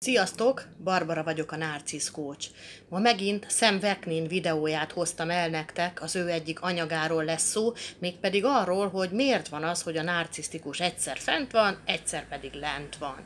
Sziasztok, Barbara vagyok a Narcisz Coach. Ma megint Sam Veknin videóját hoztam el nektek, az ő egyik anyagáról lesz szó, mégpedig arról, hogy miért van az, hogy a narcisztikus egyszer fent van, egyszer pedig lent van.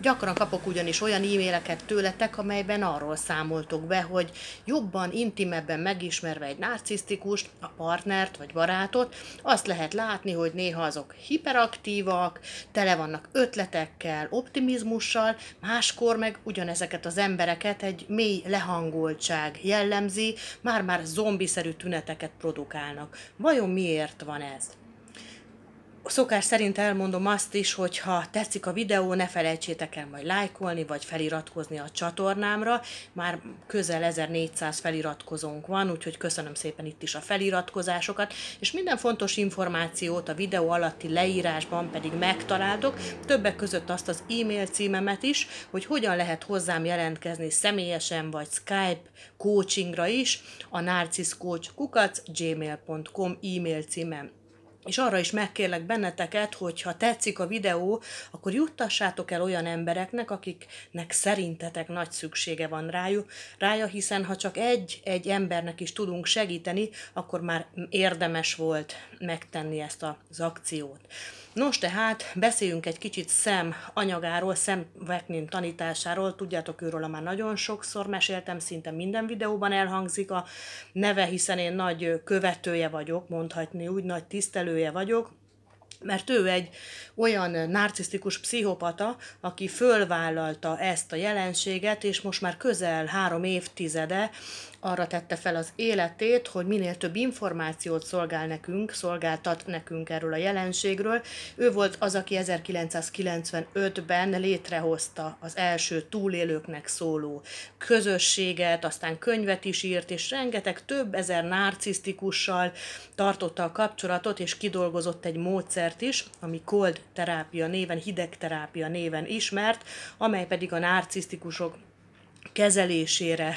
Gyakran kapok ugyanis olyan e-maileket tőletek, amelyben arról számoltok be, hogy jobban, intimebben megismerve egy narcisztikust, a partnert vagy barátot, azt lehet látni, hogy néha azok hiperaktívak, tele vannak ötletekkel, optimizmussal, máskor meg ugyanezeket az embereket egy mély lehangoltság jellemzi, már-már zombiszerű tüneteket produkálnak. Vajon miért van ez? Szokás szerint elmondom azt is, hogy ha tetszik a videó, ne felejtsétek el majd lájkolni, vagy feliratkozni a csatornámra. Már közel 1400 feliratkozónk van, úgyhogy köszönöm szépen itt is a feliratkozásokat, és minden fontos információt a videó alatti leírásban pedig megtaláltok, többek között azt az e-mail címemet is, hogy hogyan lehet hozzám jelentkezni személyesen, vagy Skype coachingra is, a gmail.com e-mail címem és arra is megkérlek benneteket, hogy ha tetszik a videó, akkor juttassátok el olyan embereknek, akiknek szerintetek nagy szüksége van rájuk, rája, hiszen ha csak egy-egy embernek is tudunk segíteni, akkor már érdemes volt megtenni ezt az akciót. Nos, tehát beszéljünk egy kicsit szem anyagáról, szem Veknin tanításáról. Tudjátok, őről már nagyon sokszor meséltem, szinte minden videóban elhangzik a neve, hiszen én nagy követője vagyok, mondhatni úgy, nagy tisztelője vagyok, mert ő egy olyan narcisztikus pszichopata, aki fölvállalta ezt a jelenséget, és most már közel három évtizede arra tette fel az életét, hogy minél több információt szolgál nekünk, szolgáltat nekünk erről a jelenségről. Ő volt az, aki 1995-ben létrehozta az első túlélőknek szóló közösséget, aztán könyvet is írt, és rengeteg több ezer narcisztikussal tartotta a kapcsolatot, és kidolgozott egy módszert is, ami cold terápia néven, hideg terápia néven ismert, amely pedig a narcisztikusok kezelésére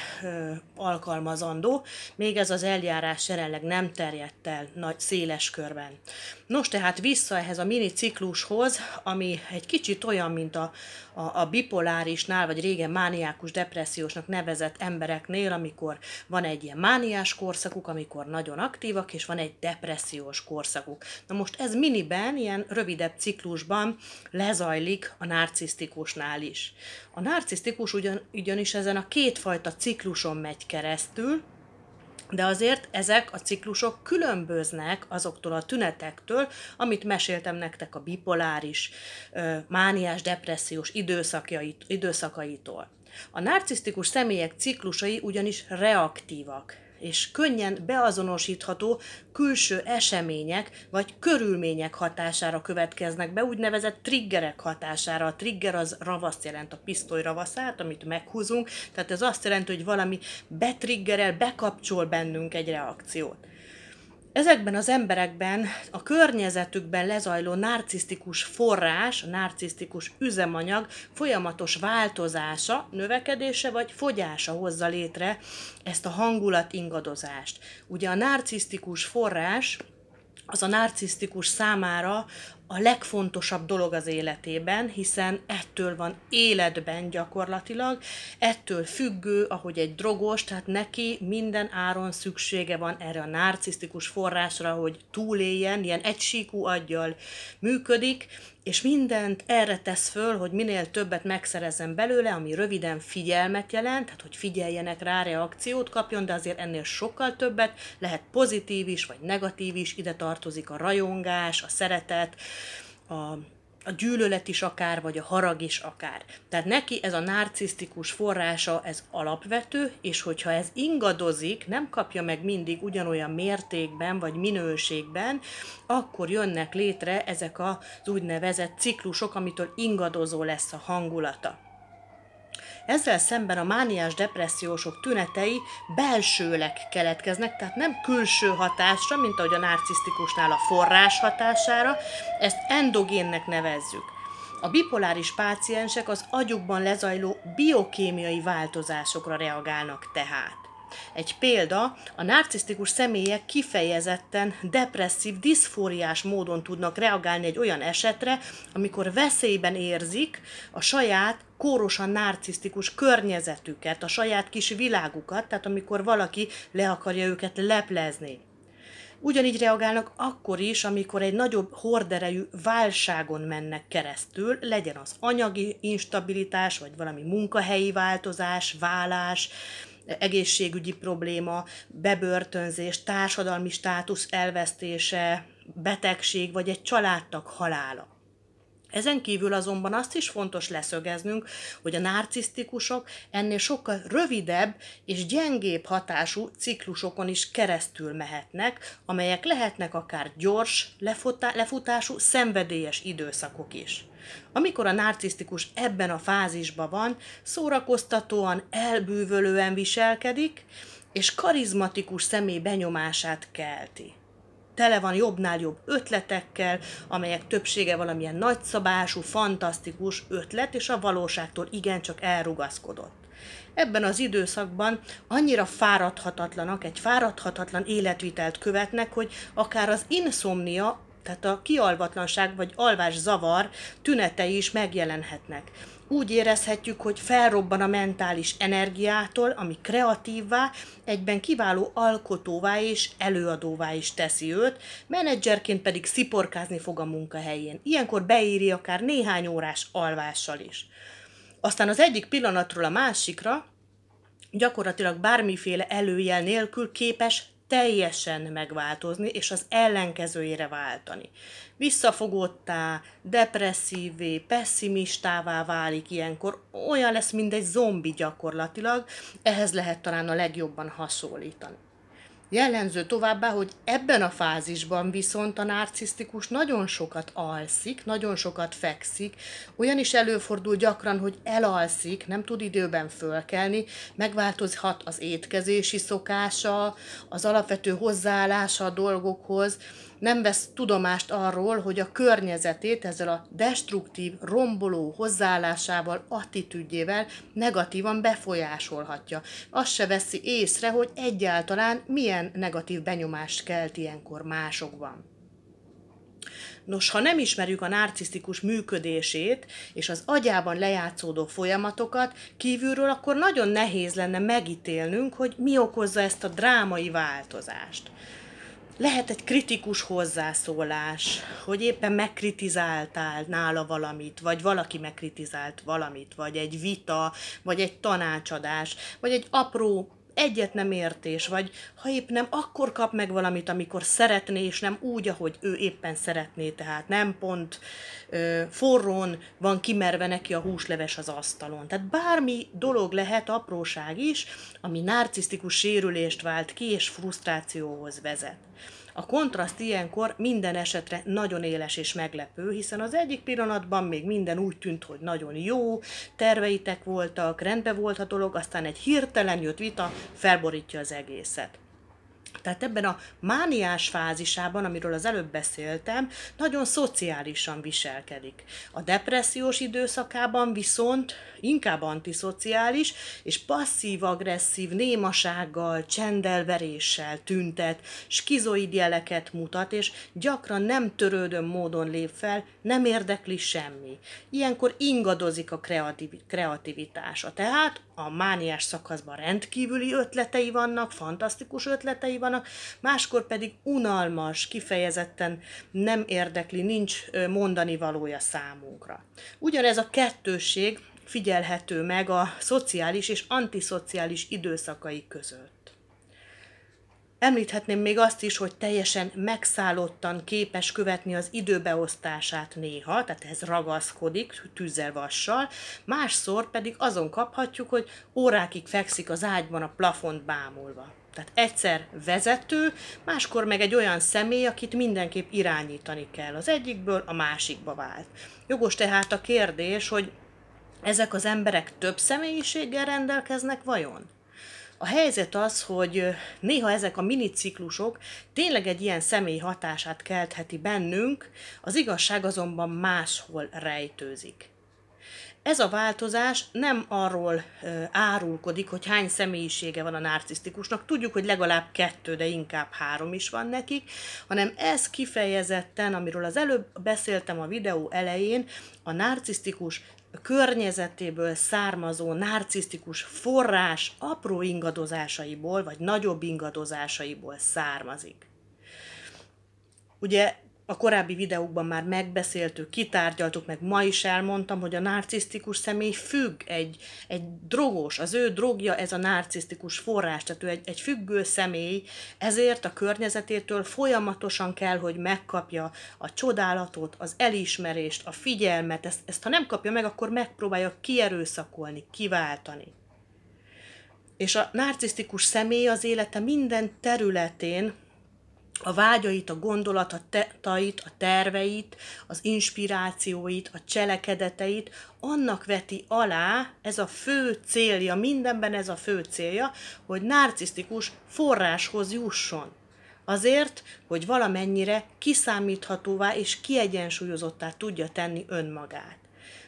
alkalmazandó, még ez az eljárás jelenleg nem terjedt el nagy, széles körben. Nos, tehát vissza ehhez a mini ciklushoz, ami egy kicsit olyan, mint a, a, a bipolárisnál, vagy régen mániákus depressziósnak nevezett embereknél, amikor van egy ilyen mániás korszakuk, amikor nagyon aktívak, és van egy depressziós korszakuk. Na most ez miniben, ilyen rövidebb ciklusban lezajlik a narcisztikusnál is. A narcisztikus ugyan, ugyanis ezen a kétfajta cikluson megy keresztül, de azért ezek a ciklusok különböznek azoktól a tünetektől, amit meséltem nektek a bipoláris, mániás, depressziós időszakait, időszakaitól. A narcisztikus személyek ciklusai ugyanis reaktívak, és könnyen beazonosítható külső események vagy körülmények hatására következnek be, úgynevezett triggerek hatására. A trigger az ravaszt jelent, a pisztoly ravaszát, amit meghúzunk, tehát ez azt jelenti, hogy valami betriggerel, bekapcsol bennünk egy reakciót. Ezekben az emberekben a környezetükben lezajló narcisztikus forrás, a narcisztikus üzemanyag folyamatos változása, növekedése vagy fogyása hozza létre ezt a hangulat ingadozást. Ugye a narcisztikus forrás az a narcisztikus számára a legfontosabb dolog az életében, hiszen ettől van életben gyakorlatilag, ettől függő, ahogy egy drogos, tehát neki minden áron szüksége van erre a narcisztikus forrásra, hogy túléljen, ilyen egysíkú aggyal működik, és mindent erre tesz föl, hogy minél többet megszerezzen belőle, ami röviden figyelmet jelent, tehát hogy figyeljenek rá, reakciót kapjon, de azért ennél sokkal többet, lehet pozitív is, vagy negatív is, ide tartozik a rajongás, a szeretet, a a gyűlölet is akár, vagy a harag is akár. Tehát neki ez a narcisztikus forrása, ez alapvető, és hogyha ez ingadozik, nem kapja meg mindig ugyanolyan mértékben, vagy minőségben, akkor jönnek létre ezek az úgynevezett ciklusok, amitől ingadozó lesz a hangulata. Ezzel szemben a mániás depressziósok tünetei belsőleg keletkeznek, tehát nem külső hatásra, mint ahogy a narcisztikusnál a forrás hatására, ezt endogénnek nevezzük. A bipoláris páciensek az agyukban lezajló biokémiai változásokra reagálnak tehát. Egy példa, a narcisztikus személyek kifejezetten depresszív, diszfóriás módon tudnak reagálni egy olyan esetre, amikor veszélyben érzik a saját kórosan narcisztikus környezetüket, a saját kis világukat, tehát amikor valaki le akarja őket leplezni. Ugyanígy reagálnak akkor is, amikor egy nagyobb horderejű válságon mennek keresztül, legyen az anyagi instabilitás, vagy valami munkahelyi változás, vállás, egészségügyi probléma, bebörtönzés, társadalmi státusz elvesztése, betegség vagy egy családtag halála. Ezen kívül azonban azt is fontos leszögeznünk, hogy a narcisztikusok ennél sokkal rövidebb és gyengébb hatású ciklusokon is keresztül mehetnek, amelyek lehetnek akár gyors, lefutá- lefutású, szenvedélyes időszakok is. Amikor a narcisztikus ebben a fázisban van, szórakoztatóan, elbűvölően viselkedik, és karizmatikus személy benyomását kelti tele van jobbnál jobb ötletekkel, amelyek többsége valamilyen nagyszabású, fantasztikus ötlet, és a valóságtól igencsak elrugaszkodott. Ebben az időszakban annyira fáradhatatlanak, egy fáradhatatlan életvitelt követnek, hogy akár az inszomnia, tehát a kialvatlanság vagy alvás zavar tünetei is megjelenhetnek úgy érezhetjük, hogy felrobban a mentális energiától, ami kreatívvá, egyben kiváló alkotóvá és előadóvá is teszi őt, menedzserként pedig sziporkázni fog a munkahelyén. Ilyenkor beéri akár néhány órás alvással is. Aztán az egyik pillanatról a másikra gyakorlatilag bármiféle előjel nélkül képes teljesen megváltozni, és az ellenkezőjére váltani. Visszafogottá, depresszívvé, pessimistává válik ilyenkor, olyan lesz, mint egy zombi gyakorlatilag, ehhez lehet talán a legjobban hasonlítani. Jellemző továbbá, hogy ebben a fázisban viszont a narcisztikus nagyon sokat alszik, nagyon sokat fekszik, olyan is előfordul gyakran, hogy elalszik, nem tud időben fölkelni, megváltozhat az étkezési szokása, az alapvető hozzáállása a dolgokhoz, nem vesz tudomást arról, hogy a környezetét ezzel a destruktív, romboló hozzáállásával, attitűdjével negatívan befolyásolhatja. Azt se veszi észre, hogy egyáltalán milyen negatív benyomást kelt ilyenkor másokban. Nos, ha nem ismerjük a narcisztikus működését és az agyában lejátszódó folyamatokat kívülről, akkor nagyon nehéz lenne megítélnünk, hogy mi okozza ezt a drámai változást lehet egy kritikus hozzászólás, hogy éppen megkritizáltál nála valamit, vagy valaki megkritizált valamit, vagy egy vita, vagy egy tanácsadás, vagy egy apró egyet nem értés, vagy ha épp nem, akkor kap meg valamit, amikor szeretné, és nem úgy, ahogy ő éppen szeretné, tehát nem pont ö, forrón van kimerve neki a húsleves az asztalon. Tehát bármi dolog lehet, apróság is, ami narcisztikus sérülést vált ki, és frusztrációhoz vezet. A kontraszt ilyenkor minden esetre nagyon éles és meglepő, hiszen az egyik pillanatban még minden úgy tűnt, hogy nagyon jó, terveitek voltak, rendbe volt a dolog, aztán egy hirtelen jött vita felborítja az egészet. Tehát ebben a mániás fázisában, amiről az előbb beszéltem, nagyon szociálisan viselkedik. A depressziós időszakában viszont inkább antiszociális, és passzív-agresszív némasággal, csendelveréssel tüntet, skizoid jeleket mutat, és gyakran nem törődöm módon lép fel, nem érdekli semmi. Ilyenkor ingadozik a kreativitása. Tehát a mániás szakaszban rendkívüli ötletei vannak, fantasztikus ötletei vannak, vannak, máskor pedig unalmas, kifejezetten nem érdekli, nincs mondani valója számunkra. Ugyanez a kettősség figyelhető meg a szociális és antiszociális időszakai között. Említhetném még azt is, hogy teljesen megszállottan képes követni az időbeosztását néha, tehát ez ragaszkodik tűzzel-vassal, másszor pedig azon kaphatjuk, hogy órákig fekszik az ágyban a plafont bámulva. Tehát egyszer vezető, máskor meg egy olyan személy, akit mindenképp irányítani kell. Az egyikből a másikba vált. Jogos tehát a kérdés, hogy ezek az emberek több személyiséggel rendelkeznek vajon? A helyzet az, hogy néha ezek a miniciklusok tényleg egy ilyen személy hatását keltheti bennünk, az igazság azonban máshol rejtőzik. Ez a változás nem arról árulkodik, hogy hány személyisége van a narcisztikusnak, tudjuk, hogy legalább kettő, de inkább három is van nekik, hanem ez kifejezetten, amiről az előbb beszéltem a videó elején, a narcisztikus környezetéből származó narcisztikus forrás apró ingadozásaiból, vagy nagyobb ingadozásaiból származik. Ugye a korábbi videókban már megbeszéltük, kitárgyaltuk, meg ma is elmondtam, hogy a narcisztikus személy függ egy, egy drogos, az ő drogja ez a narcisztikus forrás, tehát ő egy, egy függő személy, ezért a környezetétől folyamatosan kell, hogy megkapja a csodálatot, az elismerést, a figyelmet, ezt, ezt ha nem kapja meg, akkor megpróbálja kierőszakolni, kiváltani. És a narcisztikus személy az élete minden területén a vágyait, a gondolatait, a terveit, az inspirációit, a cselekedeteit, annak veti alá ez a fő célja, mindenben ez a fő célja, hogy narcisztikus forráshoz jusson. Azért, hogy valamennyire kiszámíthatóvá és kiegyensúlyozottá tudja tenni önmagát.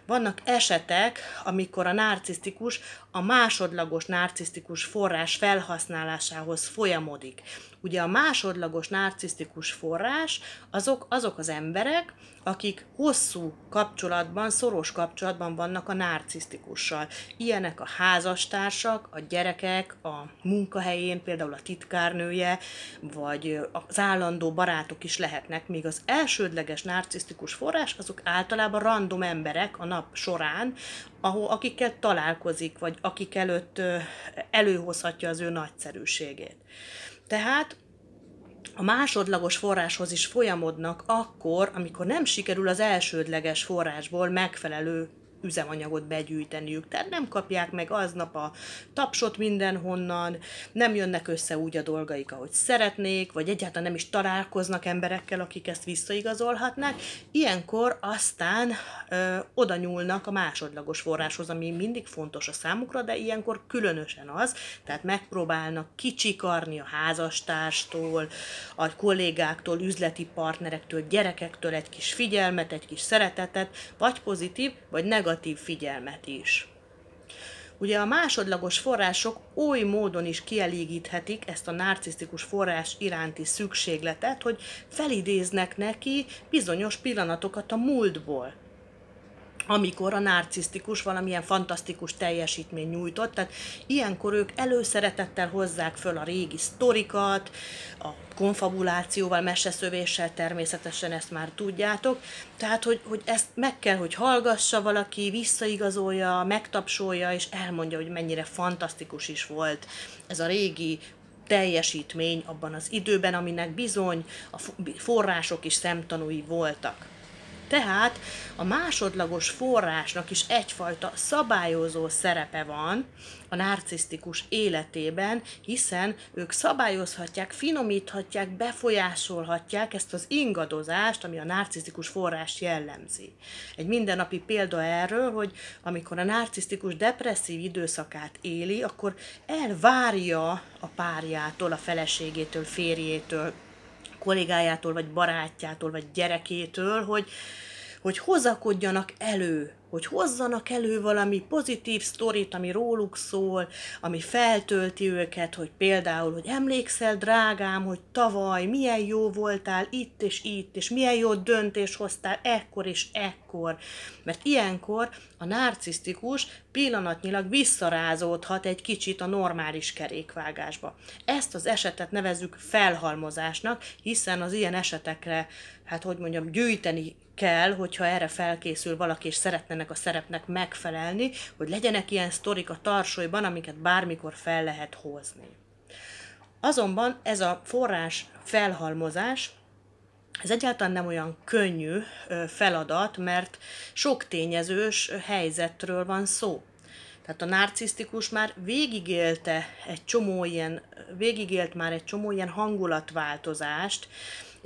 Vannak esetek, amikor a narcisztikus a másodlagos narcisztikus forrás felhasználásához folyamodik. Ugye a másodlagos narcisztikus forrás azok, azok az emberek, akik hosszú kapcsolatban, szoros kapcsolatban vannak a narcisztikussal. Ilyenek a házastársak, a gyerekek, a munkahelyén, például a titkárnője, vagy az állandó barátok is lehetnek, még az elsődleges narcisztikus forrás, azok általában random emberek a nap során, ahol, akikkel találkozik, vagy akik előtt előhozhatja az ő nagyszerűségét. Tehát a másodlagos forráshoz is folyamodnak akkor, amikor nem sikerül az elsődleges forrásból megfelelő üzemanyagot begyűjteniük. Tehát nem kapják meg aznap a tapsot mindenhonnan, nem jönnek össze úgy a dolgaik, ahogy szeretnék, vagy egyáltalán nem is találkoznak emberekkel, akik ezt visszaigazolhatnak. Ilyenkor aztán ö, oda nyúlnak a másodlagos forráshoz, ami mindig fontos a számukra, de ilyenkor különösen az, tehát megpróbálnak kicsikarni a házastárstól, a kollégáktól, üzleti partnerektől, gyerekektől egy kis figyelmet, egy kis szeretetet, vagy pozitív, vagy negatív negatív figyelmet is. Ugye a másodlagos források oly módon is kielégíthetik ezt a narcisztikus forrás iránti szükségletet, hogy felidéznek neki bizonyos pillanatokat a múltból, amikor a narcisztikus valamilyen fantasztikus teljesítmény nyújtott. Tehát ilyenkor ők előszeretettel hozzák föl a régi sztorikat, a konfabulációval, meseszövéssel természetesen ezt már tudjátok. Tehát, hogy, hogy ezt meg kell, hogy hallgassa valaki, visszaigazolja, megtapsolja, és elmondja, hogy mennyire fantasztikus is volt ez a régi teljesítmény abban az időben, aminek bizony a források is szemtanúi voltak. Tehát a másodlagos forrásnak is egyfajta szabályozó szerepe van a narcisztikus életében, hiszen ők szabályozhatják, finomíthatják, befolyásolhatják ezt az ingadozást, ami a narcisztikus forrás jellemzi. Egy mindennapi példa erről, hogy amikor a narcisztikus depresszív időszakát éli, akkor elvárja a párjától, a feleségétől, férjétől, kollégájától, vagy barátjától, vagy gyerekétől, hogy, hogy hozakodjanak elő hogy hozzanak elő valami pozitív sztorit, ami róluk szól, ami feltölti őket, hogy például, hogy emlékszel, drágám, hogy tavaly milyen jó voltál itt és itt, és milyen jó döntés hoztál ekkor és ekkor. Mert ilyenkor a narcisztikus pillanatnyilag visszarázódhat egy kicsit a normális kerékvágásba. Ezt az esetet nevezzük felhalmozásnak, hiszen az ilyen esetekre, hát hogy mondjam, gyűjteni kell, hogyha erre felkészül valaki, és szeretnének a szerepnek megfelelni, hogy legyenek ilyen sztorik a tarsolyban, amiket bármikor fel lehet hozni. Azonban ez a forrás felhalmozás, ez egyáltalán nem olyan könnyű feladat, mert sok tényezős helyzetről van szó. Tehát a narcisztikus már végigélte egy csomó ilyen, végigélt már egy csomó ilyen hangulatváltozást,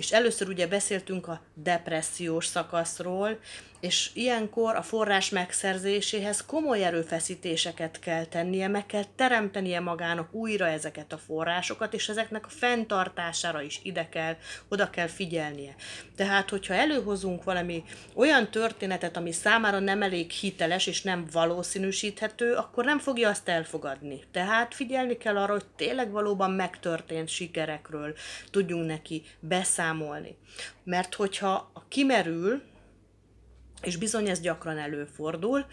és először ugye beszéltünk a depressziós szakaszról, és ilyenkor a forrás megszerzéséhez komoly erőfeszítéseket kell tennie, meg kell teremtenie magának újra ezeket a forrásokat, és ezeknek a fenntartására is ide kell, oda kell figyelnie. Tehát, hogyha előhozunk valami olyan történetet, ami számára nem elég hiteles és nem valószínűsíthető, akkor nem fogja azt elfogadni. Tehát figyelni kell arra, hogy tényleg valóban megtörtént sikerekről tudjunk neki beszámolni. Mert hogyha kimerül, és bizony ez gyakran előfordul,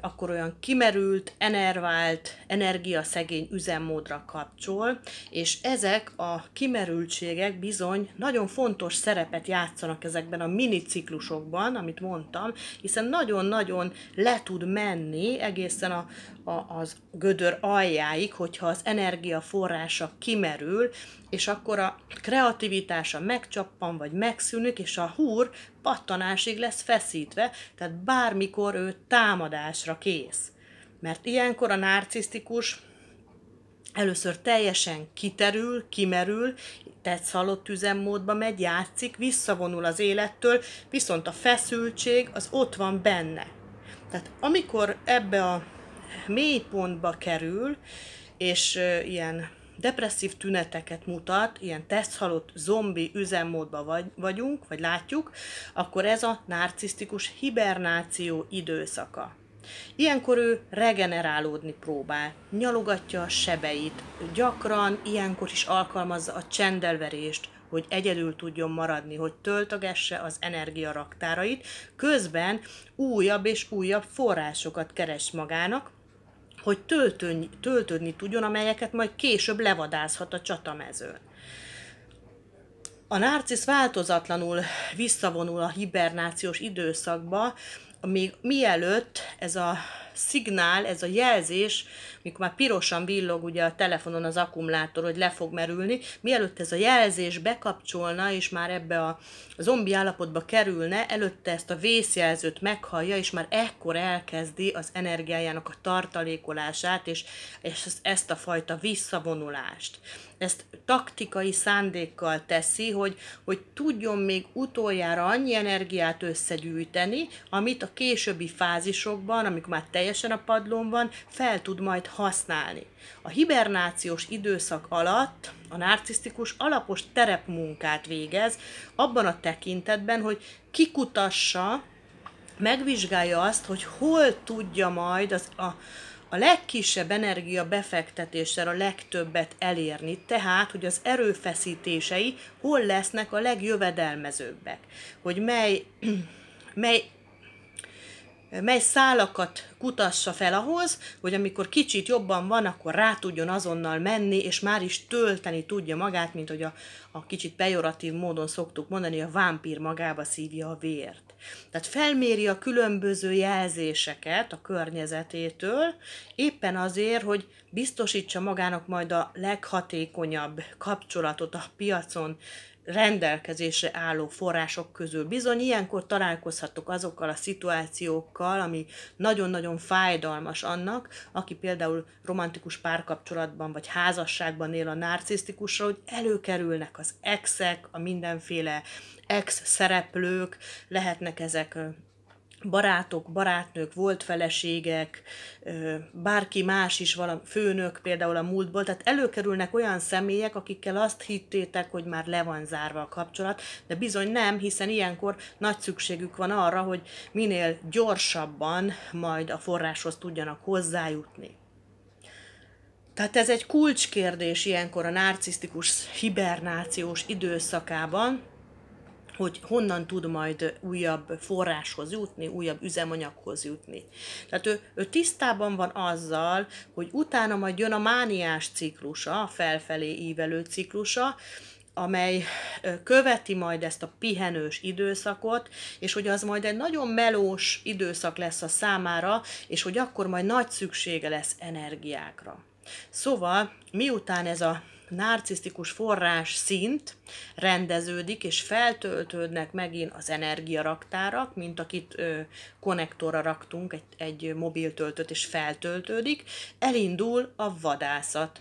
akkor olyan kimerült, enervált, energiaszegény üzemmódra kapcsol, és ezek a kimerültségek bizony nagyon fontos szerepet játszanak ezekben a miniciklusokban, amit mondtam, hiszen nagyon-nagyon le tud menni egészen a, a, az gödör aljáig, hogyha az energiaforrása kimerül, és akkor a kreativitása megcsappan, vagy megszűnik, és a húr pattanásig lesz feszítve, tehát bármikor ő támadásra kész. Mert ilyenkor a narcisztikus először teljesen kiterül, kimerül, tetszhalott üzemmódba megy, játszik, visszavonul az élettől, viszont a feszültség az ott van benne. Tehát amikor ebbe a mélypontba kerül, és ilyen depresszív tüneteket mutat, ilyen teszthalott zombi üzemmódban vagy, vagyunk, vagy látjuk, akkor ez a narcisztikus hibernáció időszaka. Ilyenkor ő regenerálódni próbál, nyalogatja a sebeit, gyakran ilyenkor is alkalmazza a csendelverést, hogy egyedül tudjon maradni, hogy töltögesse az energiaraktárait, közben újabb és újabb forrásokat keres magának, hogy töltön, töltődni tudjon, amelyeket majd később levadázhat a csatamezőn. A narcisz változatlanul visszavonul a hibernációs időszakba, még mielőtt ez a szignál, ez a jelzés mikor már pirosan villog ugye a telefonon az akkumulátor, hogy le fog merülni, mielőtt ez a jelzés bekapcsolna, és már ebbe a zombi állapotba kerülne, előtte ezt a vészjelzőt meghallja, és már ekkor elkezdi az energiájának a tartalékolását, és, és ezt a fajta visszavonulást ezt taktikai szándékkal teszi, hogy, hogy tudjon még utoljára annyi energiát összegyűjteni, amit a későbbi fázisokban, amikor már teljesen a padlón van, fel tud majd használni. A hibernációs időszak alatt a narcisztikus alapos terepmunkát végez, abban a tekintetben, hogy kikutassa, megvizsgálja azt, hogy hol tudja majd az, a, a legkisebb energia befektetéssel a legtöbbet elérni, tehát, hogy az erőfeszítései hol lesznek a legjövedelmezőbbek, hogy mely, mely mely szálakat kutassa fel ahhoz, hogy amikor kicsit jobban van, akkor rá tudjon azonnal menni, és már is tölteni tudja magát, mint hogy a, a kicsit pejoratív módon szoktuk mondani, a vámpír magába szívja a vért. Tehát felméri a különböző jelzéseket a környezetétől, éppen azért, hogy biztosítsa magának majd a leghatékonyabb kapcsolatot a piacon rendelkezésre álló források közül. Bizony, ilyenkor találkozhatok azokkal a szituációkkal, ami nagyon-nagyon fájdalmas annak, aki például romantikus párkapcsolatban vagy házasságban él a narcisztikusra, hogy előkerülnek az exek, a mindenféle ex-szereplők, lehetnek ezek barátok, barátnők, volt feleségek, bárki más is, valami főnök például a múltból, tehát előkerülnek olyan személyek, akikkel azt hittétek, hogy már le van zárva a kapcsolat, de bizony nem, hiszen ilyenkor nagy szükségük van arra, hogy minél gyorsabban majd a forráshoz tudjanak hozzájutni. Tehát ez egy kulcskérdés ilyenkor a narcisztikus hibernációs időszakában, hogy honnan tud majd újabb forráshoz jutni, újabb üzemanyaghoz jutni. Tehát ő, ő tisztában van azzal, hogy utána majd jön a mániás ciklusa, a felfelé ívelő ciklusa, amely követi majd ezt a pihenős időszakot, és hogy az majd egy nagyon melós időszak lesz a számára, és hogy akkor majd nagy szüksége lesz energiákra. Szóval, miután ez a narcisztikus forrás szint rendeződik, és feltöltődnek megint az energiaraktárak, mint akit ö, konnektorra raktunk egy, egy mobiltöltőt, és feltöltődik, elindul a vadászat.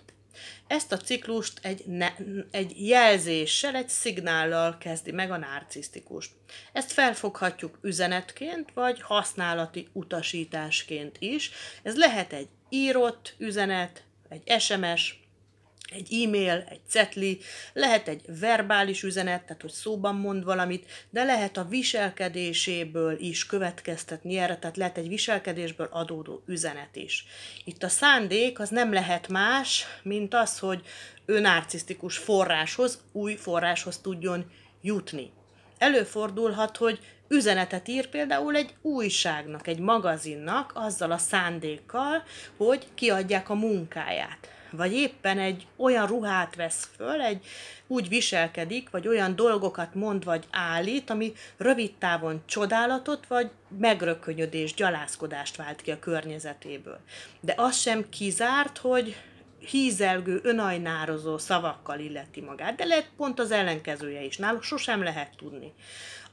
Ezt a ciklust egy, ne, egy jelzéssel, egy szignállal kezdi meg a narcisztikus. Ezt felfoghatjuk üzenetként, vagy használati utasításként is. Ez lehet egy írott üzenet, egy SMS, egy e-mail, egy cetli, lehet egy verbális üzenet, tehát hogy szóban mond valamit, de lehet a viselkedéséből is következtetni erre, tehát lehet egy viselkedésből adódó üzenet is. Itt a szándék az nem lehet más, mint az, hogy ő narcisztikus forráshoz, új forráshoz tudjon jutni. Előfordulhat, hogy üzenetet ír például egy újságnak, egy magazinnak azzal a szándékkal, hogy kiadják a munkáját vagy éppen egy olyan ruhát vesz föl, egy úgy viselkedik, vagy olyan dolgokat mond, vagy állít, ami rövid távon csodálatot, vagy megrökönyödés, gyalázkodást vált ki a környezetéből. De az sem kizárt, hogy hízelgő, önajnározó szavakkal illeti magát, de lehet pont az ellenkezője is. Náluk sosem lehet tudni.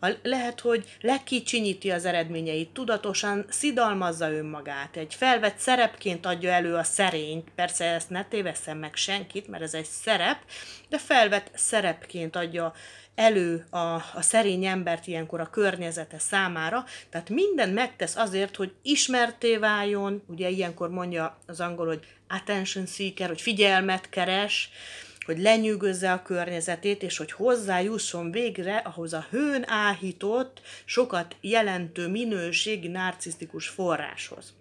A, lehet, hogy lekicsinyíti az eredményeit, tudatosan szidalmazza önmagát, egy felvett szerepként adja elő a szerényt, persze ezt ne téveszem meg senkit, mert ez egy szerep, de felvett szerepként adja elő a, a szerény embert ilyenkor a környezete számára, tehát minden megtesz azért, hogy ismerté váljon, ugye ilyenkor mondja az angol, hogy attention seeker, hogy figyelmet keres, hogy lenyűgözze a környezetét, és hogy hozzájusson végre ahhoz a hőn áhított, sokat jelentő minőségi narcisztikus forráshoz.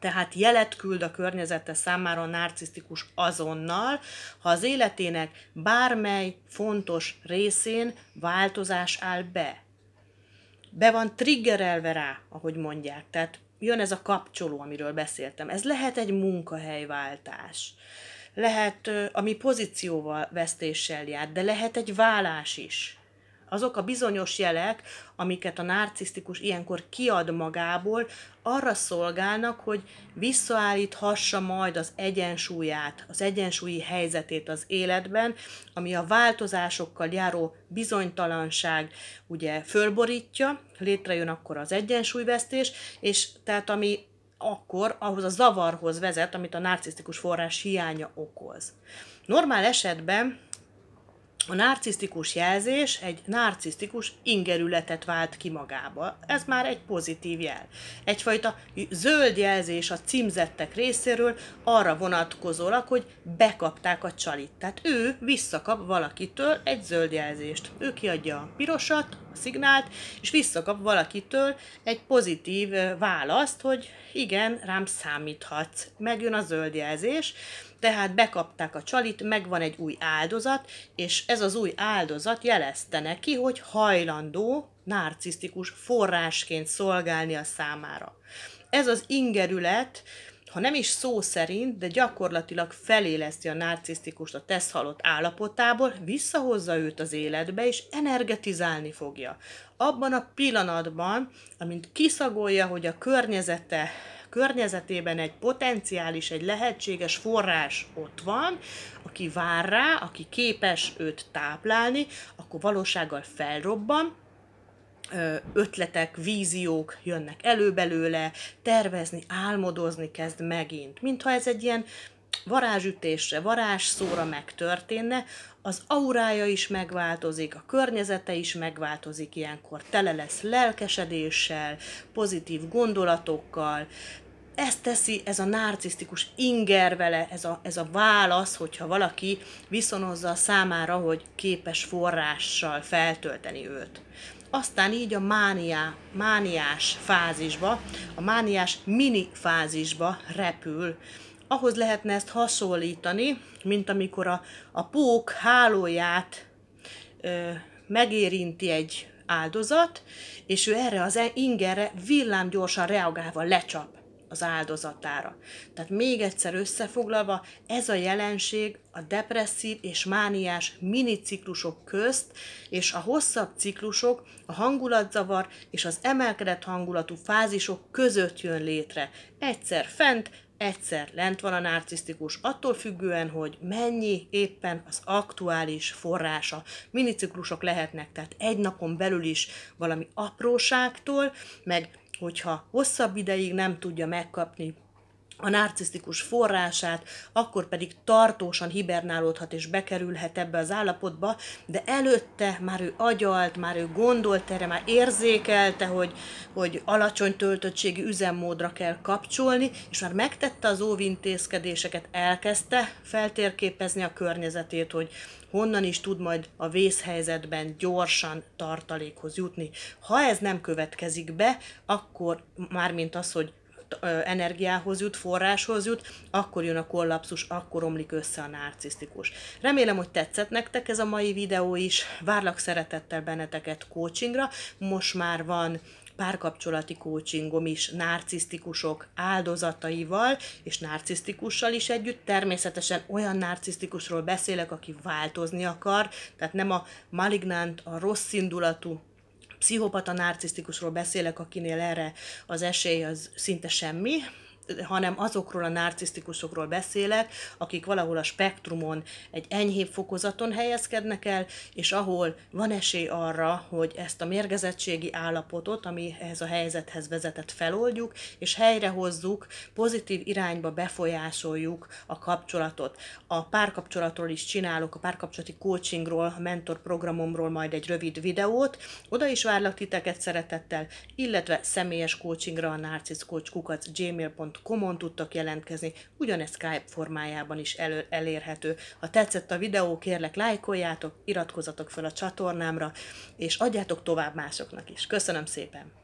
Tehát jelet küld a környezete számára a narcisztikus azonnal, ha az életének bármely fontos részén változás áll be. Be van triggerelve rá, ahogy mondják, tehát jön ez a kapcsoló, amiről beszéltem. Ez lehet egy munkahelyváltás, lehet, ami pozícióval vesztéssel jár, de lehet egy vállás is azok a bizonyos jelek, amiket a narcisztikus ilyenkor kiad magából, arra szolgálnak, hogy visszaállíthassa majd az egyensúlyát, az egyensúlyi helyzetét az életben, ami a változásokkal járó bizonytalanság ugye fölborítja, létrejön akkor az egyensúlyvesztés, és tehát ami akkor ahhoz a zavarhoz vezet, amit a narcisztikus forrás hiánya okoz. Normál esetben a narcisztikus jelzés egy narcisztikus ingerületet vált ki magába. Ez már egy pozitív jel. Egyfajta zöld jelzés a címzettek részéről arra vonatkozólag, hogy bekapták a csalit. Tehát ő visszakap valakitől egy zöld jelzést. Ő kiadja a pirosat, a szignált, és visszakap valakitől egy pozitív eh, választ, hogy igen, rám számíthatsz. Megjön a zöld jelzés, tehát bekapták a csalit, megvan egy új áldozat, és ez az új áldozat jelezte neki, hogy hajlandó narcisztikus forrásként szolgálni a számára. Ez az ingerület, ha nem is szó szerint, de gyakorlatilag feléleszti a narcisztikust a halott állapotából, visszahozza őt az életbe, és energetizálni fogja. Abban a pillanatban, amint kiszagolja, hogy a környezete környezetében egy potenciális, egy lehetséges forrás ott van, aki vár rá, aki képes őt táplálni, akkor valósággal felrobban, ötletek, víziók jönnek elő belőle, tervezni, álmodozni kezd megint. Mintha ez egy ilyen varázsütésre, varázsszóra megtörténne, az aurája is megváltozik, a környezete is megváltozik, ilyenkor tele lesz lelkesedéssel, pozitív gondolatokkal, ezt teszi ez a narcisztikus inger vele, ez a, ez a válasz, hogyha valaki viszonozza a számára, hogy képes forrással feltölteni őt. Aztán így a mániá, mániás fázisba, a mániás mini fázisba repül. Ahhoz lehetne ezt hasonlítani, mint amikor a, a pók hálóját ö, megérinti egy áldozat, és ő erre az e-, ingerre villámgyorsan reagálva lecsap az áldozatára. Tehát még egyszer összefoglalva, ez a jelenség a depresszív és mániás miniciklusok közt, és a hosszabb ciklusok, a hangulatzavar és az emelkedett hangulatú fázisok között jön létre. Egyszer fent, egyszer lent van a narcisztikus, attól függően, hogy mennyi éppen az aktuális forrása. Miniciklusok lehetnek, tehát egy napon belül is valami apróságtól, meg hogyha hosszabb ideig nem tudja megkapni a narcisztikus forrását, akkor pedig tartósan hibernálódhat és bekerülhet ebbe az állapotba, de előtte már ő agyalt, már ő gondolt erre, már érzékelte, hogy, hogy alacsony töltöttségi üzemmódra kell kapcsolni, és már megtette az óvintézkedéseket, elkezdte feltérképezni a környezetét, hogy honnan is tud majd a vészhelyzetben gyorsan tartalékhoz jutni. Ha ez nem következik be, akkor mármint az, hogy energiához jut, forráshoz jut, akkor jön a kollapszus, akkor omlik össze a narcisztikus. Remélem, hogy tetszett nektek ez a mai videó is. Várlak szeretettel benneteket coachingra. Most már van párkapcsolati coachingom is narcisztikusok áldozataival és narcisztikussal is együtt. Természetesen olyan narcisztikusról beszélek, aki változni akar, tehát nem a malignant, a rossz indulatú pszichopata narcisztikusról beszélek, akinél erre az esély az szinte semmi, hanem azokról a narcisztikusokról beszélek, akik valahol a spektrumon egy enyhébb fokozaton helyezkednek el, és ahol van esély arra, hogy ezt a mérgezettségi állapotot, ami ehhez a helyzethez vezetett, feloldjuk, és helyrehozzuk, pozitív irányba befolyásoljuk a kapcsolatot. A párkapcsolatról is csinálok, a párkapcsolati coachingról, a mentor programomról majd egy rövid videót. Oda is várlak titeket szeretettel, illetve személyes coachingra a kukac gmail.com komon tudtak jelentkezni, ugyanez Skype formájában is elő, elérhető. Ha tetszett a videó, kérlek lájkoljátok, iratkozzatok fel a csatornámra, és adjátok tovább másoknak is. Köszönöm szépen!